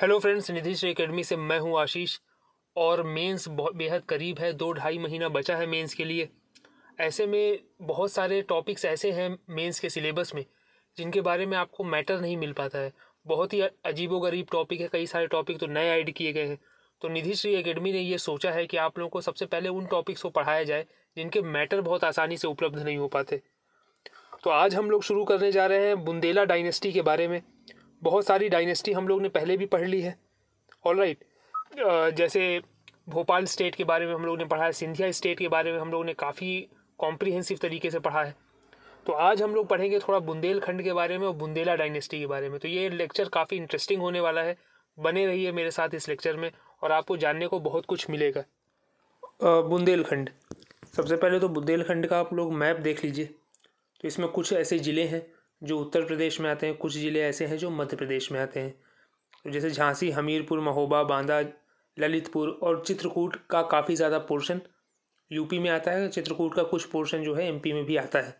Hello friends निधि academy से मैं हूं आशीष और मेंस बहुत बेहद करीब है दो ढाई महीना बचा है मेंस के लिए ऐसे में बहुत सारे टॉपिक्स ऐसे हैं मेंस के सिलेबस में जिनके बारे में आपको मैटर नहीं मिल पाता है बहुत ही अजीबोगरीब टॉपिक है कई सारे टॉपिक तो नए ऐड किए गए हैं तो निधि श्री अकेडमी ने ये सोचा है कि आप लोगों को सबसे पहले उन टॉपिक्स को पढ़ाया जाए जिनके मैटर बहुत आसानी से उपलब्ध नहीं हो पाते तो आज हम लोग शुरू करने जा रहे हैं बुंदेला डायनेस्टी के बारे में बहुत सारी डायनेस्टी हम लोग ने पहले भी पढ़ ली है ऑल राइट जैसे भोपाल स्टेट के बारे में हम लोग ने पढ़ा है सिंधिया स्टेट के बारे में हम लोग ने काफ़ी कॉम्प्रिहेंसिव तरीके से पढ़ा है तो आज हम लोग पढ़ेंगे थोड़ा बुंदेलखंड के बारे में और बुंदेला डायनेस्टी के बारे में तो ये लेक्चर काफ़ी इंटरेस्टिंग होने वाला है बने रहिए मेरे साथ इस लेक्चर में और आपको जानने को बहुत कुछ मिलेगा बुंदेलखंड सबसे पहले तो बुंदेलखंड का आप लोग मैप देख लीजिए तो इसमें कुछ ऐसे ज़िले हैं जो उत्तर प्रदेश में आते हैं कुछ ज़िले ऐसे हैं जो मध्य प्रदेश में आते हैं जैसे झांसी हमीरपुर महोबा बांदा ललितपुर और चित्रकूट का काफ़ी ज़्यादा पोर्शन यूपी में आता है चित्रकूट का कुछ पोर्शन जो है एमपी में भी आता है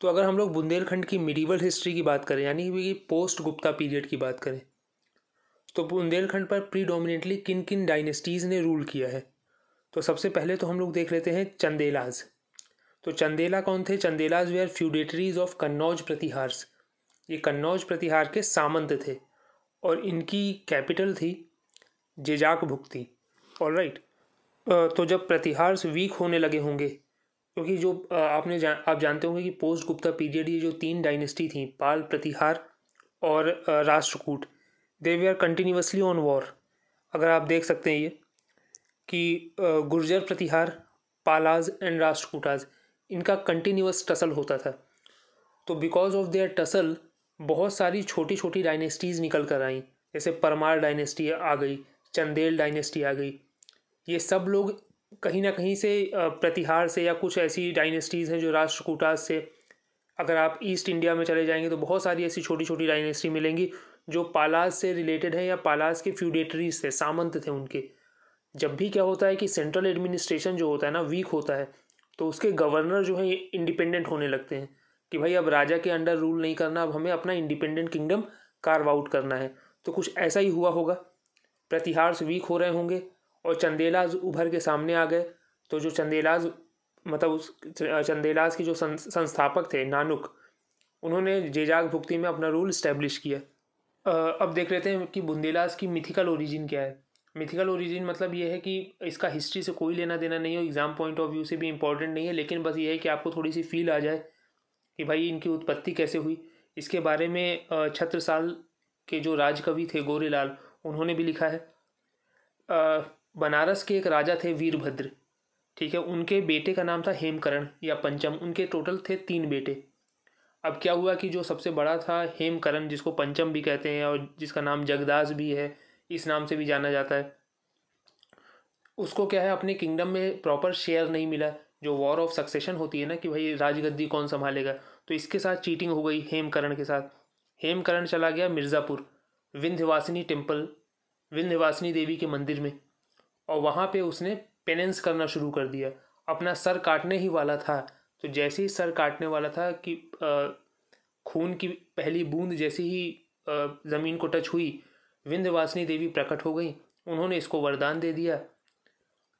तो अगर हम लोग बुंदेलखंड की मिडीवल हिस्ट्री की बात करें यानी कि पोस्ट गुप्ता पीरियड की बात करें तो बुंदेलखंड पर प्रीडोमिनेटली किन किन डायनेस्टीज़ ने रूल किया है तो सबसे पहले तो हम लोग देख लेते हैं चंदेलाज तो चंदेला कौन थे Chandelas were feudatories of Kannauj Pratiharas ये कन्नौज प्रतिहार के सामंत थे और इनकी कैपिटल थी जेजाक भुक्ति ऑल राइट तो जब प्रतिहार्स वीक होने लगे होंगे क्योंकि जो आपने जा, आप जानते होंगे कि पोस्ट गुप्ता पीरियड ये जो तीन डायनेस्टी थी पाल प्रतिहार और Rashtrakuta they were continuously on war अगर आप देख सकते हैं ये कि गुर्जर प्रतिहार पालाज एंड राष्ट्रकूटाज इनका कंटिन्यूस टसल होता था तो बिकॉज ऑफ देयर टसल बहुत सारी छोटी छोटी डायनेस्टीज़ निकल कर आई जैसे परमार डायनेस्टी आ गई चंदेल डायनेस्टी आ गई ये सब लोग कहीं ना कहीं से प्रतिहार से या कुछ ऐसी डायनेस्टीज़ हैं जो राष्ट्रकूटाज से अगर आप ईस्ट इंडिया में चले जाएंगे तो बहुत सारी ऐसी छोटी छोटी डायनेस्टी मिलेंगी जो पालाज से रिलेटेड हैं या पालाज के फ्यूडेटरीज थे सामंत थे उनके जब भी क्या होता है कि सेंट्रल एडमिनिस्ट्रेशन जो होता है ना वीक होता है तो उसके गवर्नर जो है इंडिपेंडेंट होने लगते हैं कि भाई अब राजा के अंडर रूल नहीं करना अब हमें अपना इंडिपेंडेंट किंगडम कार्व आउट करना है तो कुछ ऐसा ही हुआ होगा प्रतिहार्स वीक हो रहे होंगे और चंदेलाज उभर के सामने आ गए तो जो चंदेलाज मतलब उस चंदेलाज के जो संस्थापक थे नानुक उन्होंने जेजाग भुक्ति में अपना रूल इस्टेब्लिश किया अब देख लेते हैं कि बुंदेलाज की मिथिकल ओरिजिन क्या है मिथिकल ओरिजिन मतलब ये है कि इसका हिस्ट्री से कोई लेना देना नहीं हो एग्ज़ाम पॉइंट ऑफ व्यू से भी इम्पोर्टेंट नहीं है लेकिन बस ये है कि आपको थोड़ी सी फील आ जाए कि भाई इनकी उत्पत्ति कैसे हुई इसके बारे में छत्रसाल के जो राजकवि थे गोरेलाल उन्होंने भी लिखा है बनारस के एक राजा थे वीरभद्र ठीक है उनके बेटे का नाम था हेमकरण या पंचम उनके टोटल थे तीन बेटे अब क्या हुआ कि जो सबसे बड़ा था हेमकरण जिसको पंचम भी कहते हैं और जिसका नाम जगदास भी है इस नाम से भी जाना जाता है उसको क्या है अपने किंगडम में प्रॉपर शेयर नहीं मिला जो वॉर ऑफ सक्सेशन होती है ना कि भाई राजगद्दी कौन संभालेगा तो इसके साथ चीटिंग हो गई हेमकरण के साथ हेमकरण चला गया मिर्ज़ापुर विंध्यवासिनी टेम्पल विंध्यवासिनी देवी के मंदिर में और वहाँ पे उसने पेनेंस करना शुरू कर दिया अपना सर काटने ही वाला था तो जैसे ही सर काटने वाला था कि खून की पहली बूंद जैसे ही ज़मीन को टच हुई विंध्यवासिनी देवी प्रकट हो गई उन्होंने इसको वरदान दे दिया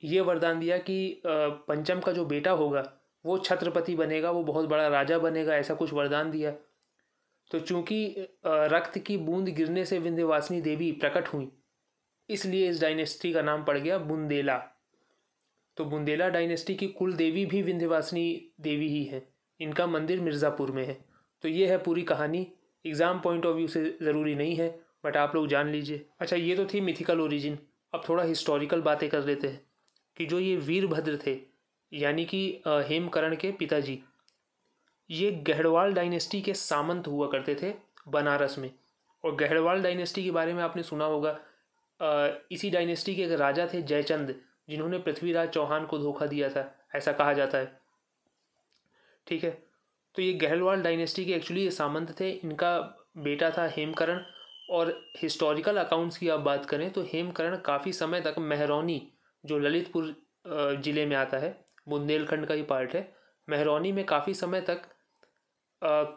ये वरदान दिया कि पंचम का जो बेटा होगा वो छत्रपति बनेगा वो बहुत बड़ा राजा बनेगा ऐसा कुछ वरदान दिया तो चूंकि रक्त की बूंद गिरने से विंध्यवासिनी देवी प्रकट हुई इसलिए इस डायनेस्टी का नाम पड़ गया बुंदेला तो बुंदेला डायनेस्टी की कुल देवी भी विंध्यवासिनी देवी ही है इनका मंदिर मिर्ज़ापुर में है तो ये है पूरी कहानी एग्ज़ाम पॉइंट ऑफ व्यू से ज़रूरी नहीं है बट आप लोग जान लीजिए अच्छा ये तो थी मिथिकल ओरिजिन अब थोड़ा हिस्टोरिकल बातें कर लेते हैं कि जो ये वीरभद्र थे यानी कि हेमकरण के पिताजी ये गहड़वाल डायनेस्टी के सामंत हुआ करते थे बनारस में और गहड़वाल डायनेस्टी के बारे में आपने सुना होगा इसी डायनेस्टी के एक राजा थे जयचंद जिन्होंने पृथ्वीराज चौहान को धोखा दिया था ऐसा कहा जाता है ठीक है तो ये गहलवाल डायनेस्टी के एक्चुअली ये सामंत थे इनका बेटा था हेमकरण और हिस्टोरिकल अकाउंट्स की आप बात करें तो हेमकरण काफ़ी समय तक मेहरौनी जो ललितपुर ज़िले में आता है बुंदेलखंड का ही पार्ट है मेहरौनी में काफ़ी समय तक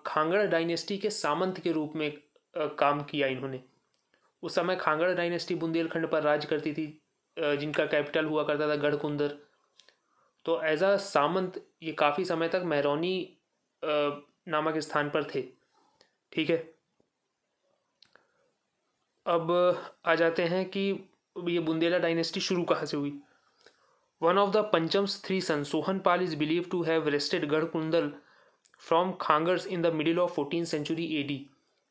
खांगड़ डायनेस्टी के सामंत के रूप में काम किया इन्होंने उस समय खांगड़ डायनेस्टी बुंदेलखंड पर राज करती थी जिनका कैपिटल हुआ करता था गढ़कुंदर तो एज आ सामंत ये काफ़ी समय तक मेहरौनी नामक स्थान पर थे ठीक है अब आ जाते हैं कि ये बुंदेला डायनेस्टी शुरू कहाँ से हुई one of the Panchams three sons Sohan Pal is believe to have wrested Garh Kundar from Khangars in the middle of fourteen century A D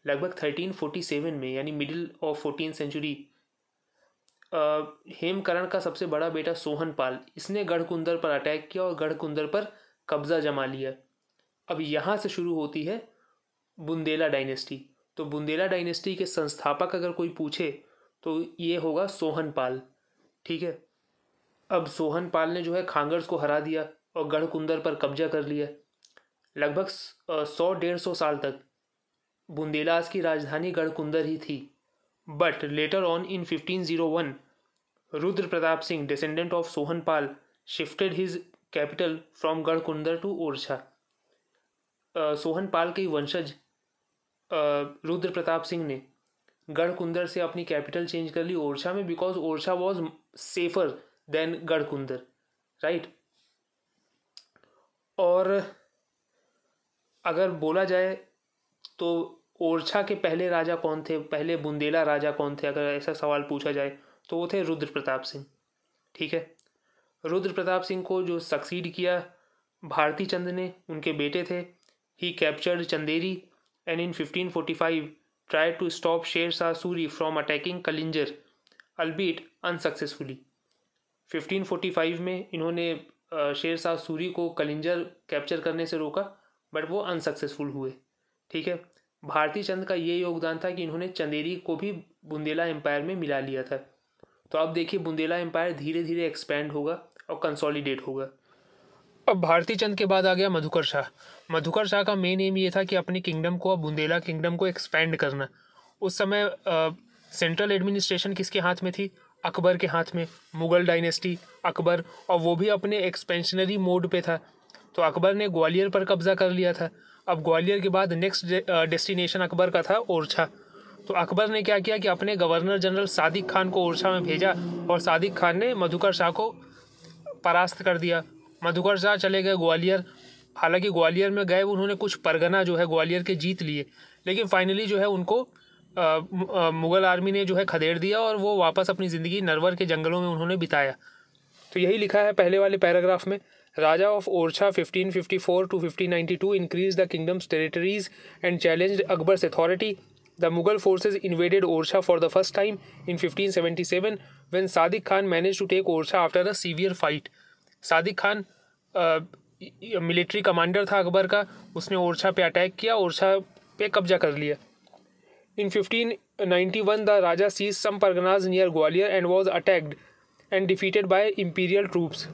लगभग थर्टीन फोर्टी सेवन में यानी middle of fourteen century Hemkaran का सबसे बड़ा बेटा सोहन पाल इसने गढ़कुंदल पर अटैक किया और गढ़कुंदल पर कब्जा जमा लिया अब यहाँ से शुरू होती है बुंदेला डायनेस्टी तो बुंदेला डायनेस्टी के संस्थापक अगर कोई पूछे तो ये होगा सोहन पाल ठीक है अब सोहन पाल ने जो है खांगर्स को हरा दिया और गढ़कुंदर पर कब्जा कर लिया लगभग सौ डेढ़ सौ साल तक बुंदेलास की राजधानी गढ़कुंदर ही थी but later on in fifteen zero one Rudra Pratap Singh descendant of Sohan Pal shifted his capital from Garhkundar to Orchha Sohan Pal के वंशज रुद्र प्रताप सिंह ने गढ़कुंदर से अपनी कैपिटल चेंज कर ली ओरछा में because Orchha was safer than Garhkundar right और अगर बोला जाए तो ओरछा के पहले राजा कौन थे पहले बुंदेला राजा कौन थे अगर ऐसा सवाल पूछा जाए तो वो थे रुद्र प्रताप सिंह ठीक है रुद्र प्रताप सिंह को जो सक्सीड किया भारती चंद ने उनके बेटे थे ही captured Chanderi and in 1545 tried to stop Sher Shah Suri from attacking Kalinjar, albeit unsuccessfully. 1545 में इन्होंने शेर शाह सूरी को कलिंजर कैप्चर करने से रोका बट वो अनसक्सेसफुल हुए ठीक है भारती चंद का ये योगदान था कि इन्होंने चंदेरी को भी बुंदेला एम्पायर में मिला लिया था तो अब देखिए बुंदेला एम्पायर धीरे धीरे एक्सपेंड होगा और कंसोलिडेट होगा अब भारती चंद के बाद आ गया मधुकर शाह मधुकर शाह का मेन एम ये था कि अपनी किंगडम को अब बुंदेला किंगडम को एक्सपेंड करना उस समय सेंट्रल एडमिनिस्ट्रेशन किसके हाथ में थी अकबर के हाथ में मुगल डायनेस्टी अकबर और वो भी अपने एक्सपेंशनरी मोड पे था तो अकबर ने ग्वालियर पर कब्जा कर लिया था अब ग्वालियर के बाद नेक्स्ट डेस्टिनेशन अकबर का था ओरछा तो अकबर ने क्या किया कि अपने गवर्नर जनरल सादिक खान को ओरछा में भेजा और सादिक खान ने मधुकर शाह को परास्त कर दिया मधुकर शाह चले गए ग्वालियर हालांकि ग्वालियर में गए उन्होंने कुछ परगना जो है ग्वालियर के जीत लिए लेकिन फाइनली जो है उनको आ, आ, मुग़ल आर्मी ने जो है खदेड़ दिया और वो वापस अपनी ज़िंदगी नरवर के जंगलों में उन्होंने बिताया तो यही लिखा है पहले वाले पैराग्राफ में raja of Orchha 1554 to to increase the kingdoms territories and challenge Akbar's authority the Mughal forces invaded Orchha for the first time in fifteen seventy seven when Sadiq Khan manage to take Orchha after a severe fight Sadiq Khan military commander था अकबर का उसने ओरछा पे attack किया ओरछा पे कब्जा कर लिया in fifteen ninety one the raja seize some parganas near Gwalior and was attacked and defeated by imperial troops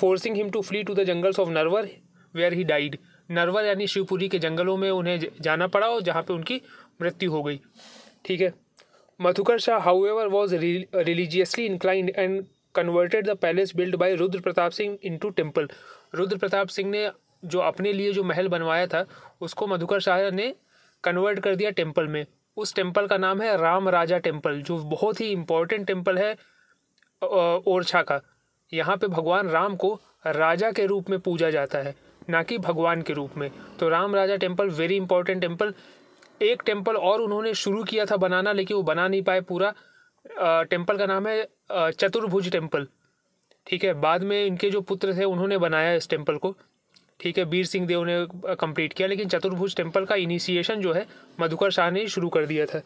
forcing him to flee to the jungles of Narwar where he died Narwar यानी शिवपुरी के जंगलों में उन्हें जाना पड़ा और जहाँ पर उनकी मृत्यु हो गई ठीक है Madhukar Shah however was religiously inclined and converted the palace built by Rudra Pratap Singh to temple Rudra Pratap Singh ने जो अपने लिए जो महल बनवाया था उसको मधुकर शाह ने कन्वर्ट कर दिया टेम्पल में उस टेम्पल का नाम है राम राजा टेम्पल जो बहुत ही इम्पोर्टेंट टेम्पल है ओरछा का यहाँ पे भगवान राम को राजा के रूप में पूजा जाता है ना कि भगवान के रूप में तो Ram Raja temple very important temple एक टेम्पल और उन्होंने शुरू किया था बनाना लेकिन वो बना नहीं पाए पूरा टेम्पल का नाम है चतुर्भुज टेम्पल ठीक है बाद में इनके जो पुत्र थे उन्होंने बनाया इस टेम्पल को ठीक है बीर सिंह देव ने कंप्लीट किया लेकिन चतुर्भुज टेम्पल का इनिशिएशन जो है मधुकर शाह ने शुरू कर दिया था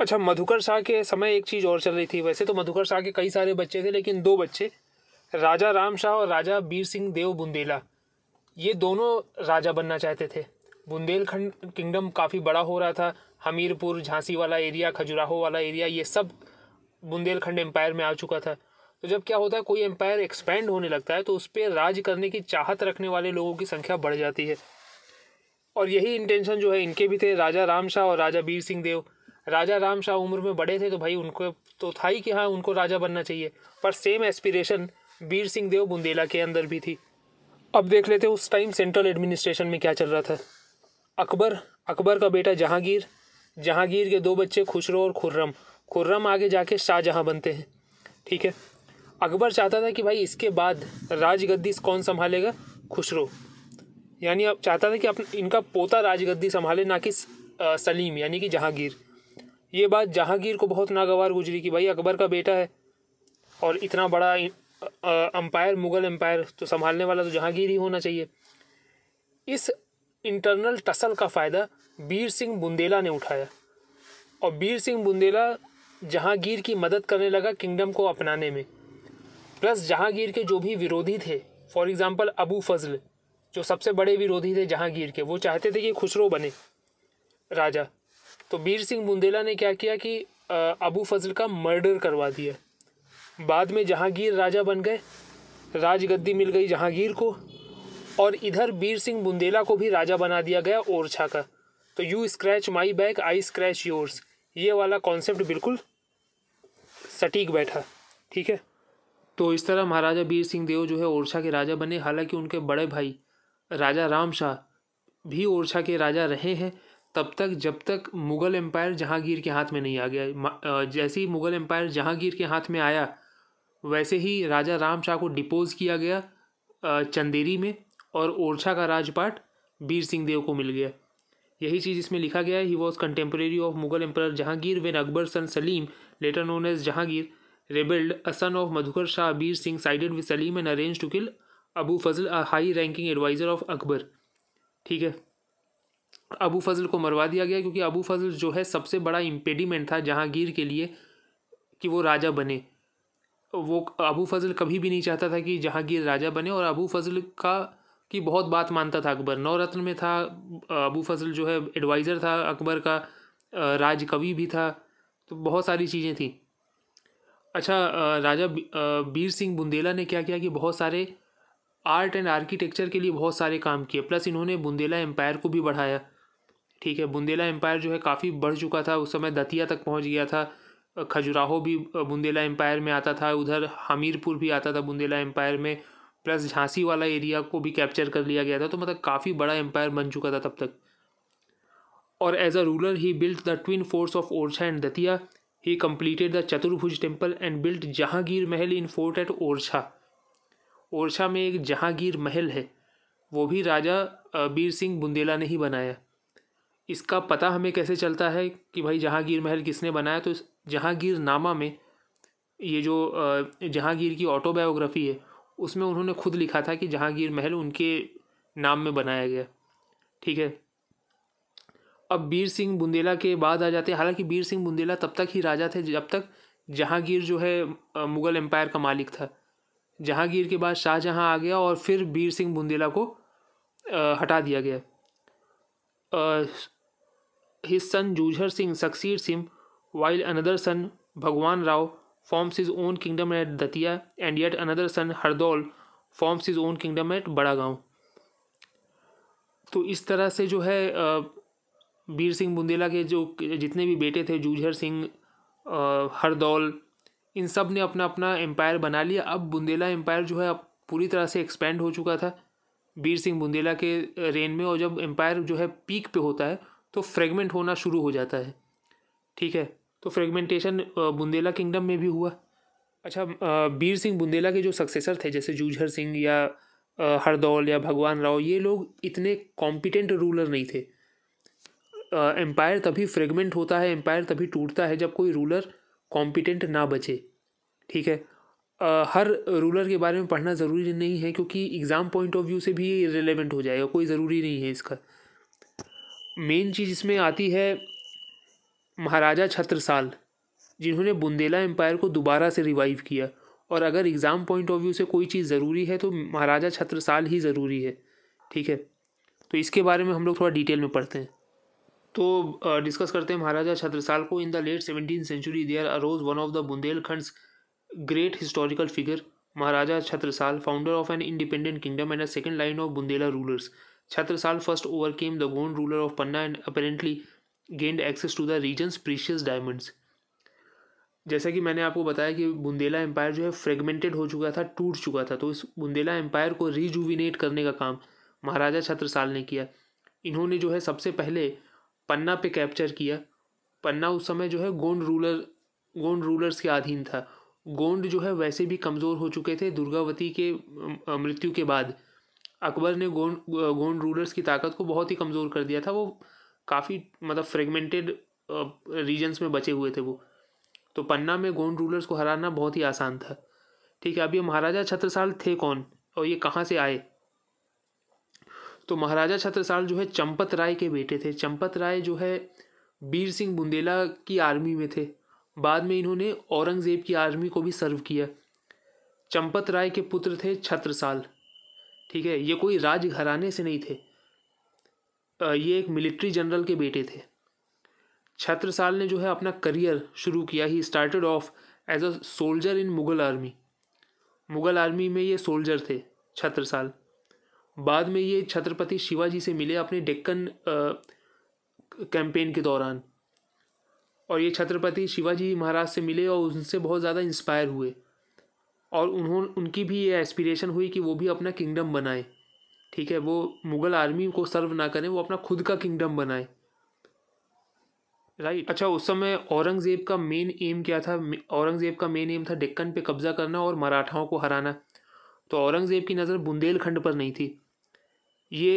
अच्छा मधुकर शाह के समय एक चीज़ और चल रही थी वैसे तो मधुकर शाह के कई सारे बच्चे थे लेकिन दो बच्चे राजा राम शाह और राजा बीर सिंह देव बुंदेला ये दोनों राजा बनना चाहते थे बुंदेलखंड किंगडम काफ़ी बड़ा हो रहा था हमीरपुर झांसी वाला एरिया खजुराहो वाला एरिया ये सब बुंदेलखंड एम्पायर में आ चुका था तो जब क्या होता है कोई एम्पायर एक्सपेंड होने लगता है तो उस पर राज करने की चाहत रखने वाले लोगों की संख्या बढ़ जाती है और यही इंटेंशन जो है इनके भी थे राजा राम शाह और राजा वीर सिंह देव राजा राम शाह उम्र में बड़े थे तो भाई उनको तो था ही कि हाँ उनको राजा बनना चाहिए पर सेम एस्पिरेशन वीर सिंह देव बुंदेला के अंदर भी थी अब देख लेते उस टाइम सेंट्रल एडमिनिस्ट्रेशन में क्या चल रहा था अकबर अकबर का बेटा जहांगीर जहांगीर के दो बच्चे खुसरो और खुर्रम खुर्रम आगे जाके शाहजहाँ बनते हैं ठीक है अकबर चाहता था कि भाई इसके बाद राजगद्दी कौन संभालेगा खुसरो यानी अब चाहता था कि अपन इनका पोता राजगद्दी संभाले ना कि सलीम यानी कि जहांगीर ये बात जहांगीर को बहुत नागवार गुजरी कि भाई अकबर का बेटा है और इतना बड़ा अम्पायर मुग़ल एम्पायर तो संभालने वाला तो जहांगीर ही होना चाहिए इस इंटरनल टसल का फ़ायदा वीर सिंह बुंदेला ने उठाया और वीर सिंह बुंदेला जहांगीर की मदद करने लगा किंगडम को अपनाने में प्लस जहांगीर के जो भी विरोधी थे फॉर एग्ज़ाम्पल अबू फजल जो सबसे बड़े विरोधी थे जहांगीर के वो चाहते थे कि खुसरो बने राजा तो वीर सिंह बुंदेला ने क्या किया कि अबू फजल का मर्डर करवा दिया बाद में जहांगीर राजा बन गए राजगद्दी मिल गई जहांगीर को और इधर वीर सिंह बुंदेला को भी राजा बना दिया गया ओरछा का तो you scratch my back I scratch yours ये वाला कॉन्सेप्ट बिल्कुल सटीक बैठा ठीक है तो इस तरह महाराजा बीर सिंह देव जो है ओरछा के राजा बने हालांकि उनके बड़े भाई राजा राम शाह भी ओरछा के राजा रहे हैं तब तक जब तक मुग़ल एम्पायर जहांगीर के हाथ में नहीं आ गया जैसे ही मुग़ल एम्पायर जहांगीर के हाथ में आया वैसे ही राजा राम शाह को डिपोज़ किया गया चंदेरी में और ओरछा का राजपाट बीर सिंह देव को मिल गया यही चीज़ इसमें लिखा गया है he was contemporary of Mughal emperor Jahangir when Akbar son Salim later known as Jahangir rebelled a son of Madhukar Shah Abir Singh sided with Salim and arrange to kill Abu Fazal a high ranking advisor of Akbar ठीक है अबू फजल को मरवा दिया गया क्योंकि अबू फजल जो है सबसे बड़ा इम्पेडिमेंट था जहांगीर के लिए कि वो राजा बने वो अबू फजल कभी भी नहीं चाहता था कि जहांगीर राजा बने और अबू फजल का की बहुत बात मानता था अकबर नवरत्न में था अबू फजल जो है एडवाइज़र था अकबर का राज कवि भी था तो बहुत सारी चीज़ें थी अच्छा राजा बीर सिंह बुंदेला ने क्या किया कि बहुत सारे आर्ट एंड आर्किटेक्चर के लिए बहुत सारे काम किए प्लस इन्होंने बुंदेला एम्पायर को भी बढ़ाया ठीक है बुंदेला एम्पायर जो है काफ़ी बढ़ चुका था उस समय दतिया तक पहुंच गया था खजुराहो भी बुंदेला एम्पायर में आता था उधर हमीरपुर भी आता था बुंदेला एम्पायर में प्लस झांसी वाला एरिया को भी कैप्चर कर लिया गया था तो मतलब काफ़ी बड़ा एम्पायर बन चुका था तब तक और as a ruler he built the twin forts of Orchha and Datia he completed the Chaturbhuj temple and built Jahangir Mahal in fort at Orchha Orchha में एक जहांगीर महल है वो भी राजा बीर सिंह बुंदेला ने ही बनाया इसका पता हमें कैसे चलता है कि भाई जहांगीर महल किसने बनाया तो जहांगीर नामा में ये जो जहांगीर की ऑटोबायोग्राफी है उसमें उन्होंने खुद लिखा था कि जहांगीर महल उनके नाम में बनाया गया ठीक है अब बीर सिंह बुंदेला के बाद आ जाते हैं हालांकि बीर सिंह बुंदेला तब तक ही राजा थे जब तक जहांगीर जो है मुग़ल एम्पायर का मालिक था जहांगीर के बाद शाहजहां आ गया और फिर बीर सिंह बुंदेला को हटा दिया गया his son Jujhar Singh successor Singh while another son Bhagwan Rao forms his own kingdom at Datia, and yet another son Hardol forms his own kingdom at Badagaon. तो इस तरह से जो है वीर सिंह बुंदेला के जो जितने भी बेटे थे जूझर सिंह हरदौल इन सब ने अपना अपना एम्पायर बना लिया अब बुंदेला एम्पायर जो है अब पूरी तरह से एक्सपेंड हो चुका था वीर सिंह बुंदेला के रेन में और जब एम्पायर जो है पीक पे होता है तो फ्रेगमेंट होना शुरू हो जाता है ठीक है तो फ्रेगमेंटेशन बुंदेला किंगडम में भी हुआ अच्छा बीर सिंह बुंदेला के जो सक्सेसर थे जैसे जूझर सिंह या हरदौल या भगवान राव ये लोग इतने कॉम्पिटेंट रूलर नहीं थे एम्पायर तभी फ्रेगमेंट होता है एम्पायर तभी टूटता है जब कोई रूलर कॉम्पिटेंट ना बचे ठीक है आ, हर रूलर के बारे में पढ़ना ज़रूरी नहीं है क्योंकि एग्ज़ाम पॉइंट ऑफ व्यू से भी ये रिलेवेंट हो जाएगा कोई ज़रूरी नहीं है इसका मेन चीज़ इसमें आती है महाराजा छत्रसाल जिन्होंने बुंदेला एम्पायर को दोबारा से रिवाइव किया और अगर एग्ज़ाम पॉइंट ऑफ व्यू से कोई चीज़ ज़रूरी है तो महाराजा छत्रसाल ही ज़रूरी है ठीक है तो इसके बारे में हम लोग थोड़ा डिटेल में पढ़ते हैं तो डिस्कस करते हैं महाराजा छत्रसाल को in the late seventeen century there arose one of the Bundelkhand great historical figure Maharaja Chhatrasal founder of an independent kingdom and a second line of Bundela rulers Chhatrasal first overcame the Gond ruler of Panna and apparently gained access to the region's precious diamonds जैसा कि मैंने आपको बताया कि Bundela empire जो है fragmented हो चुका था टूट चुका था तो इस बुंदेला एम्पायर को रिजुविनेट करने का काम महाराजा छत्रसाल ने किया इन्होंने जो है सबसे पहले पन्ना पे कैप्चर किया पन्ना उस समय जो है गोंड रूलर गोंड रूलर्स के अधीन था गोंड जो है वैसे भी कमज़ोर हो चुके थे दुर्गावती के मृत्यु के बाद अकबर ने गोंड गोंड रूलर्स की ताकत को बहुत ही कमज़ोर कर दिया था वो काफ़ी मतलब फ्रेगमेंटेड रीजन्स में बचे हुए थे वो तो पन्ना में गोंड रूलर्स को हराना बहुत ही आसान था ठीक है अब ये महाराजा छत्रसाल थे कौन और ये कहाँ से आए तो महाराजा छत्रसाल जो है चंपत राय के बेटे थे चंपत राय जो है बीर सिंह बुंदेला की आर्मी में थे बाद में इन्होंने औरंगज़ेब की आर्मी को भी सर्व किया चंपत राय के पुत्र थे छत्रसाल ठीक है ये कोई राज घराने से नहीं थे ये एक मिलिट्री जनरल के बेटे थे छत्रसाल ने जो है अपना करियर शुरू किया he started off as a soldier in Mughal army Mughal army में ये सोल्जर थे छत्रसाल बाद में ये छत्रपति शिवाजी से मिले अपने डेक्कन कैंपेन के दौरान और ये छत्रपति शिवाजी महाराज से मिले और उनसे बहुत ज़्यादा इंस्पायर हुए और उन्होंने उनकी भी ये एस्पिरेशन हुई कि वो भी अपना किंगडम बनाएं ठीक है वो मुग़ल आर्मी को सर्व ना करें वो अपना खुद का किंगडम बनाए राइट अच्छा उस समय औरंगज़ेब का मेन एम क्या था औरंगज़ेब का मेन एम था डेक्कन पे कब्ज़ा करना और मराठाओं को हराना तो औरंगज़ेब की नज़र बुंदेलखंड पर नहीं थी ये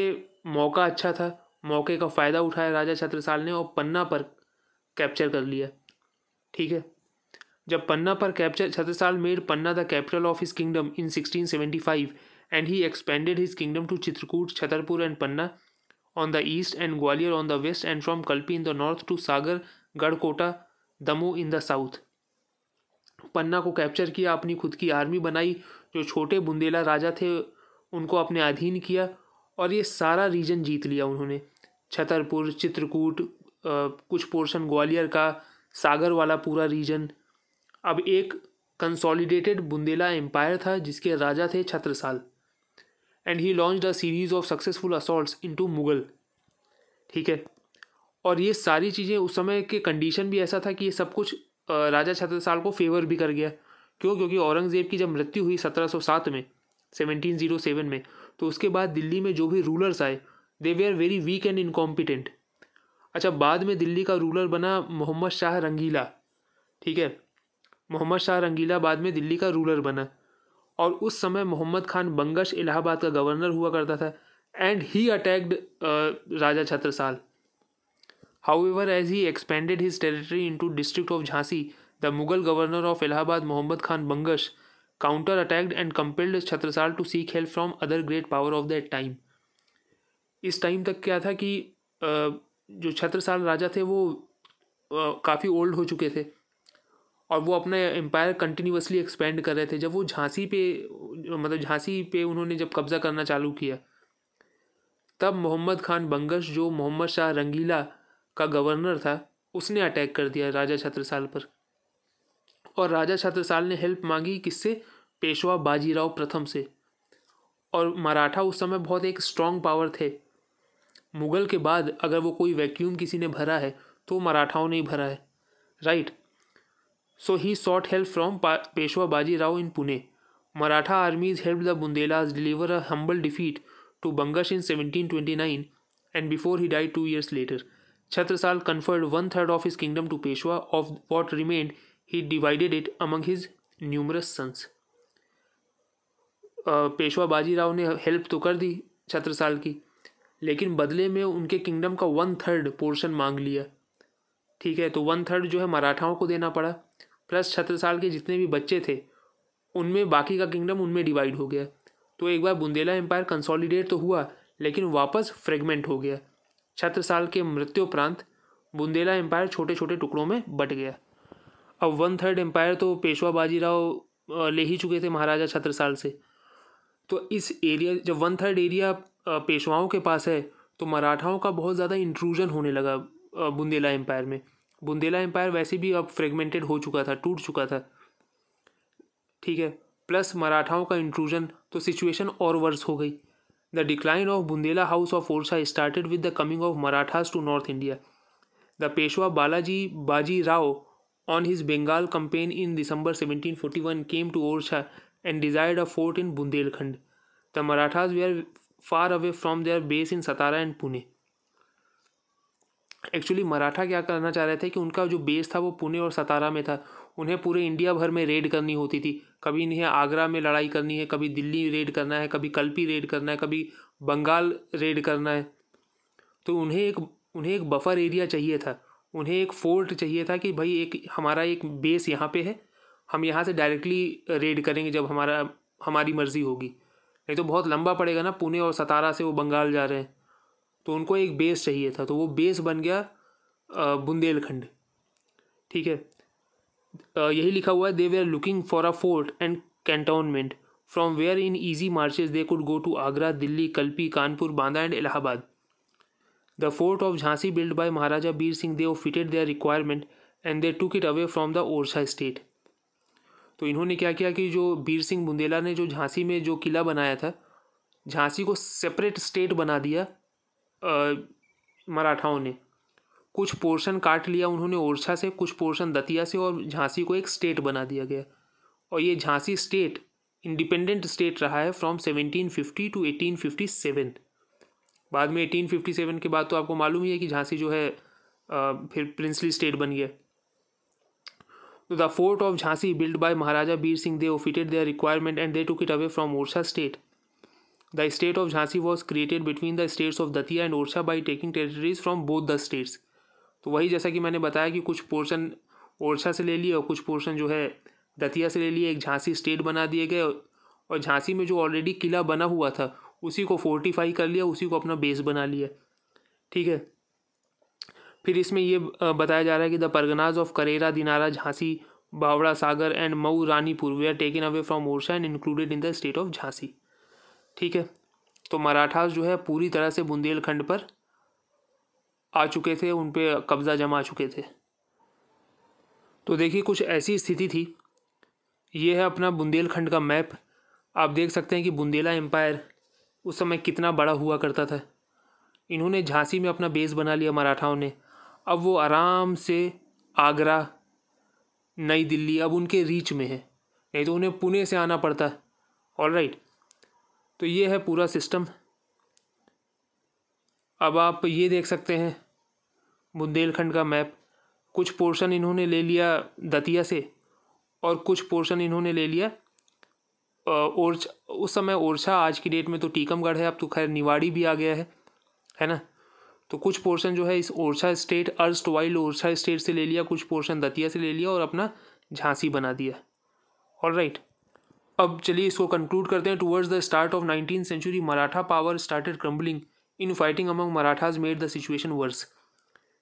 मौका अच्छा था मौके का फ़ायदा उठाया राजा छत्रसाल ने और पन्ना पर कैप्चर कर लिया ठीक है जब पन्ना पर capture Chhatrasal made Panna the capital of his kingdom in sixteen and he expanded his kingdom to Chitrakoot Chhatarpur and Panna on the east and Gwalior on the west and from Kalpi in the north to Sagar Garhkota Damoh in the south Panna को capture किया अपनी खुद की army बनाई जो छोटे बुंदेला राजा थे उनको अपने अधीन किया और ये सारा रीजन जीत लिया उन्होंने छतरपुर चित्रकूट कुछ पोर्शन ग्वालियर का सागर वाला पूरा रीजन अब एक कंसोलिडेटेड बुंदेला एम्पायर था जिसके राजा थे Chhatrasal and he launched the series of successful assault into Mughal ठीक है और ये सारी चीज़ें उस समय के कंडीशन भी ऐसा था कि ये सब कुछ राजा छत्रसाल को फेवर भी कर गया क्यों क्योंकि औरंगज़ेब की जब मृत्यु हुई सत्रह सौ सात में सेवनटीन जीरो सेवन में तो उसके बाद दिल्ली में जो भी रूलर्स आए they were very weak and incompetent अच्छा बाद में दिल्ली का रूलर बना मोहम्मद शाह रंगीला ठीक है मोहम्मद शाह रंगीला बाद में दिल्ली का रूलर बना और उस समय मोहम्मद खान बंगश इलाहाबाद का गवर्नर हुआ करता था and he attacked raja Chhatrasal however as he expanded his territory into district of Jhansi the Mughal governor of Allahabad Mohammad Khan Bangash counter attacked and compelled Chhatrasal to seek help from other great power of that time इस time तक क्या था कि uh, जो छत्रसाल राजा थे वो uh, काफ़ी old हो चुके थे और वो अपने एम्पायर कंटिन्यूसली एक्सपेंड कर रहे थे जब वो झांसी पे मतलब झांसी पे उन्होंने जब कब्ज़ा करना चालू किया तब मोहम्मद खान बंगश जो मोहम्मद शाह रंगीला का गवर्नर था उसने अटैक कर दिया राजा छत्रसाल पर और राजा छत्रसाल ने हेल्प मांगी किससे पेशवा बाजीराव प्रथम से और मराठा उस समय बहुत एक स्ट्रॉन्ग पावर थे मुग़ल के बाद अगर वो कोई वैक्यूम किसी ने भरा है तो मराठाओं ने ही भरा है right so he sought help from Peshwa Baji Rao in Pune Maratha armies help the Bundelas deliver a humble defeat to Bangash in seventeen twenty nine and before he die two years later Chhatrasal conferred one third of his kingdom to Peshwa of what remain he divided it among his numerous sons Peshwa Baji Rao ने help तो कर दी छत्रसाल की लेकिन बदले में उनके kingdom का one third portion मांग लिया ठीक है तो वन थर्ड जो है मराठाओं को देना पड़ा प्लस छत्रसाल के जितने भी बच्चे थे उनमें बाकी का किंगडम उनमें डिवाइड हो गया तो एक बार बुंदेला एम्पायर कंसोलिडेट तो हुआ लेकिन वापस फ्रेगमेंट हो गया छत्रसाल के मृत्युपरांत बुंदेला एम्पायर छोटे छोटे टुकड़ों में बट गया अब वन थर्ड एम्पायर तो पेशवा बाजीराव ले ही चुके थे महाराजा छत्रसाल से तो इस एरिया जब वन थर्ड एरिया पेशवाओं के पास है तो मराठाओं का बहुत ज़्यादा इंट्रूजन होने लगा बुंदेला एम्पायर में बुंदेला एम्पायर वैसे भी अब फ्रेगमेंटेड हो चुका था टूट चुका था ठीक है प्लस मराठाओं का इंट्रूजन तो सिचुएशन और वर्स हो गई the decline of Bundela house of Orchha started with the coming of Marathas to north India the Peshwa Balaji Baji Rao on his Bengal campaign in December seventeen forty one came to Orchha and desired a fort in Bundelkhand the Marathas were far away from their base in Satara and Pune actually Maratha क्या करना चाह रहे थे कि उनका जो base था वो पुणे और सतारा में था उन्हें पूरे इंडिया भर में रेड करनी होती थी कभी इन्हें आगरा में लड़ाई करनी है कभी दिल्ली रेड करना है कभी कल्पी रेड करना है कभी बंगाल रेड करना है तो उन्हें एक उन्हें एक बफर एरिया चाहिए था उन्हें एक फोर्ट चाहिए था कि भाई एक हमारा एक बेस यहाँ पे है हम यहाँ से डायरेक्टली रेड करेंगे जब हमारा हमारी मर्ज़ी होगी नहीं तो बहुत लंबा पड़ेगा ना पुणे और सतारा से वो बंगाल जा रहे हैं तो उनको एक बेस चाहिए था तो वो बेस बन गया बुंदेलखंड ठीक है यही लिखा हुआ है they were looking for a fort and cantonment from where in easy marches they could go to Agra Delhi Kalpi Kanpur Banda and Allahabad the fort of Jhansi built by Maharaja Bir Singh Dev fitted their requirement and they took it away from the Orchha state तो इन्होंने क्या किया कि जो बीर सिंह बुंदेला ने जो झांसी में जो किला बनाया था झांसी को सेपरेट स्टेट बना दिया मराठाओं ने कुछ पोर्शन काट लिया उन्होंने ओरछा से कुछ पोर्शन दतिया से और झांसी को एक स्टेट बना दिया गया और ये झांसी स्टेट इंडिपेंडेंट स्टेट रहा है फ्रॉम 1750 टू 1857 बाद में 1857 के बाद तो आपको मालूम ही है कि झांसी जो है फिर प्रिंसली स्टेट बन गया the fort of Jhansi built by Maharaja Bir Singh Dev fitted their requirement and they took it away from Orchha state the state of Jhansi was created between the states of Datia and Orchha by taking territories from both the states तो वही जैसा कि मैंने बताया कि कुछ portion Orchha से ले लिए और कुछ पोर्शन जो है दतिया से ले लिए एक झांसी स्टेट बना दिए गए और झांसी में जो ऑलरेडी किला बना हुआ था उसी को फोर्टिफाई कर लिया उसी को अपना बेस बना लिया ठीक है फिर इसमें ये बताया जा रहा है कि the parganas of Karera Dinara Jhansi Bawra Sagar and Mau Ranipur were taken away from Orchha and included in the state of Jhansi ठीक है तो मराठास जो है पूरी तरह से बुंदेलखंड पर आ चुके थे उन पर कब्ज़ा जमा चुके थे तो देखिए कुछ ऐसी स्थिति थी ये है अपना बुंदेलखंड का मैप आप देख सकते हैं कि बुंदेला एम्पायर उस समय कितना बड़ा हुआ करता था इन्होंने झांसी में अपना बेस बना लिया मराठाओं ने अब वो आराम से आगरा नई दिल्ली अब उनके रीच में है नहीं तो उन्हें पुणे से आना पड़ता है ऑल राइट तो ये है पूरा सिस्टम अब आप ये देख सकते हैं बुंदेलखंड का मैप कुछ पोर्शन इन्होंने ले लिया दतिया से और कुछ पोर्शन इन्होंने ले लिया और उस समय ओरछा आज की डेट में तो टीकमगढ़ है अब तो खैर निवाड़ी भी आ गया है है ना तो कुछ पोर्शन जो है इस Orchha state erstwhile Orchha state से ले लिया कुछ पोर्शन दतिया से ले लिया और अपना झांसी बना दिया ऑल राइट right. अब चलिए इसको कंक्लूड करते हैं towards the start of nineteen century Maratha power started crumbling in fighting among Marathas made the situation worse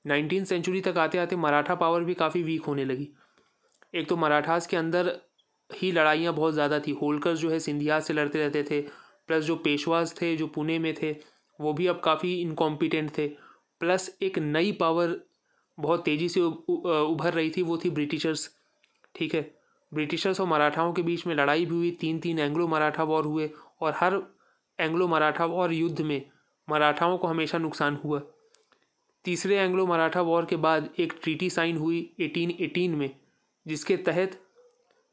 nineteen century तक आते आते मराठा पावर भी काफ़ी वीक होने लगी एक तो मराठास के अंदर ही लड़ाइयाँ बहुत ज़्यादा थी होलकर जो है सिंधिया से लड़ते रहते थे प्लस जो पेशवाज थे जो पुणे में थे वो भी अब काफ़ी इनकॉम्पिटेंट थे प्लस एक नई पावर बहुत तेज़ी से उभर रही थी वो थी ब्रिटिशर्स ठीक है ब्रिटिशर्स और मराठाओं के बीच में लड़ाई भी हुई तीन तीन एंग्लो मराठा वॉर हुए और हर एंग्लो मराठा वॉर युद्ध में मराठाओं को हमेशा नुकसान हुआ तीसरे एंग्लो मराठा वॉर के बाद एक ट्रीटी साइन हुई 1818 में जिसके तहत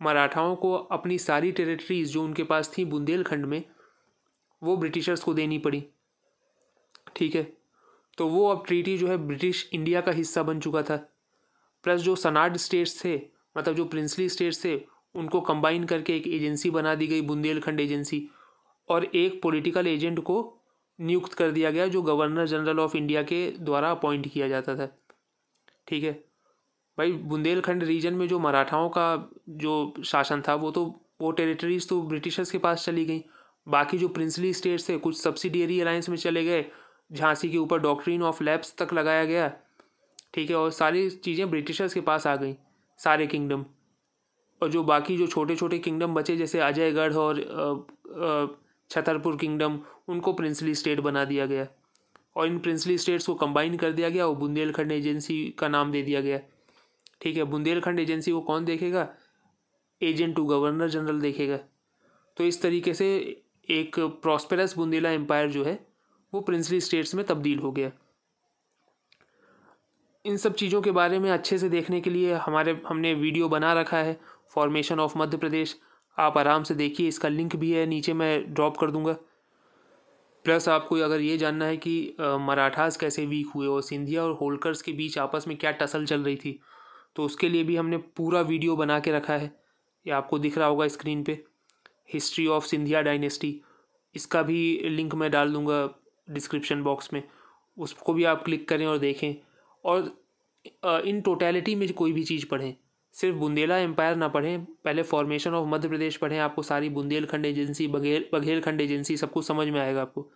मराठाओं को अपनी सारी टेरिटरीज जो उनके पास थी बुंदेलखंड में वो ब्रिटिशर्स को देनी पड़ी ठीक है तो वो अब ट्रीटी जो है ब्रिटिश इंडिया का हिस्सा बन चुका था प्लस जो सनाड स्टेट्स थे मतलब जो प्रिंसली स्टेट्स थे उनको कंबाइन करके एक एजेंसी बना दी गई बुंदेलखंड एजेंसी और एक पॉलिटिकल एजेंट को नियुक्त कर दिया गया जो गवर्नर जनरल ऑफ इंडिया के द्वारा अपॉइंट किया जाता था ठीक है भाई बुंदेलखंड रीजन में जो मराठाओं का जो शासन था वो तो वो टेरिटरीज तो ब्रिटिशर्स के पास चली गई बाकी जो प्रिंसली स्टेट्स थे कुछ सब्सिडियरी अलायंस में चले गए झांसी के ऊपर डॉक्ट्रीन ऑफ लैब्स तक लगाया गया ठीक है और सारी चीज़ें ब्रिटिशर्स के पास आ गई सारे किंगडम और जो बाकी जो छोटे छोटे किंगडम बचे जैसे अजयगढ़ और छतरपुर किंगडम उनको प्रिंसली स्टेट बना दिया गया और इन प्रिंसली स्टेट्स को कंबाइन कर दिया गया और बुंदेलखंड एजेंसी का नाम दे दिया गया ठीक है बुंदेलखंड एजेंसी को कौन देखेगा एजेंट टू गवर्नर जनरल देखेगा तो इस तरीके से एक प्रॉस्पेरस बुंदेला एम्पायर जो है वो प्रिंसली स्टेट्स में तब्दील हो गया इन सब चीज़ों के बारे में अच्छे से देखने के लिए हमारे हमने वीडियो बना रखा है फॉर्मेशन ऑफ मध्य प्रदेश आप आराम से देखिए इसका लिंक भी है नीचे मैं ड्रॉप कर दूंगा प्लस आपको अगर ये जानना है कि मराठास कैसे वीक हुए और सिंधिया और होलकर्स के बीच आपस में क्या टसल चल रही थी तो उसके लिए भी हमने पूरा वीडियो बना के रखा है ये आपको दिख रहा होगा स्क्रीन पे हिस्ट्री ऑफ सिंधिया डायनेस्टी इसका भी लिंक मैं डाल दूँगा डिस्क्रिप्शन बॉक्स में उसको भी आप क्लिक करें और देखें और इन टोटैलिटी में कोई भी चीज़ पढ़ें सिर्फ बुंदेला एम्पायर ना पढ़ें पहले फॉर्मेशन ऑफ मध्य प्रदेश पढ़ें आपको सारी बुंदेलखंड एजेंसी बघेल बघेलखंड एजेंसी सब कुछ समझ में आएगा आपको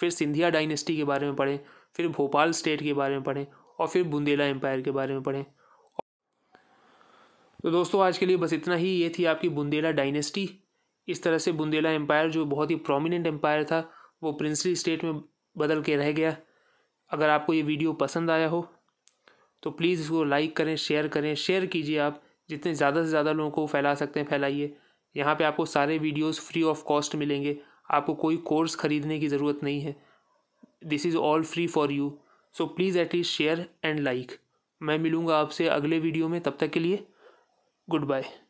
फिर सिंधिया डायनेस्टी के बारे में पढ़ें फिर भोपाल स्टेट के बारे में पढ़ें और फिर बुंदेला एम्पायर के बारे में पढ़ें तो दोस्तों आज के लिए बस इतना ही ये थी आपकी बुंदेला डायनेस्टी इस तरह से बुंदेला एम्पायर जो बहुत ही प्रोमिनेंट एम्पायर था वो प्रिंसली स्टेट में बदल के रह गया अगर आपको ये वीडियो पसंद आया हो तो प्लीज़ इसको लाइक करें शेयर करें शेयर कीजिए आप जितने ज़्यादा से ज़्यादा लोगों को फैला सकते हैं फैलाइए यहाँ पे आपको सारे वीडियोस फ्री ऑफ कॉस्ट मिलेंगे आपको कोई कोर्स ख़रीदने की ज़रूरत नहीं है this is all free for you so please at least share and like मैं मिलूँगा आपसे अगले वीडियो में तब तक के लिए गुड बाय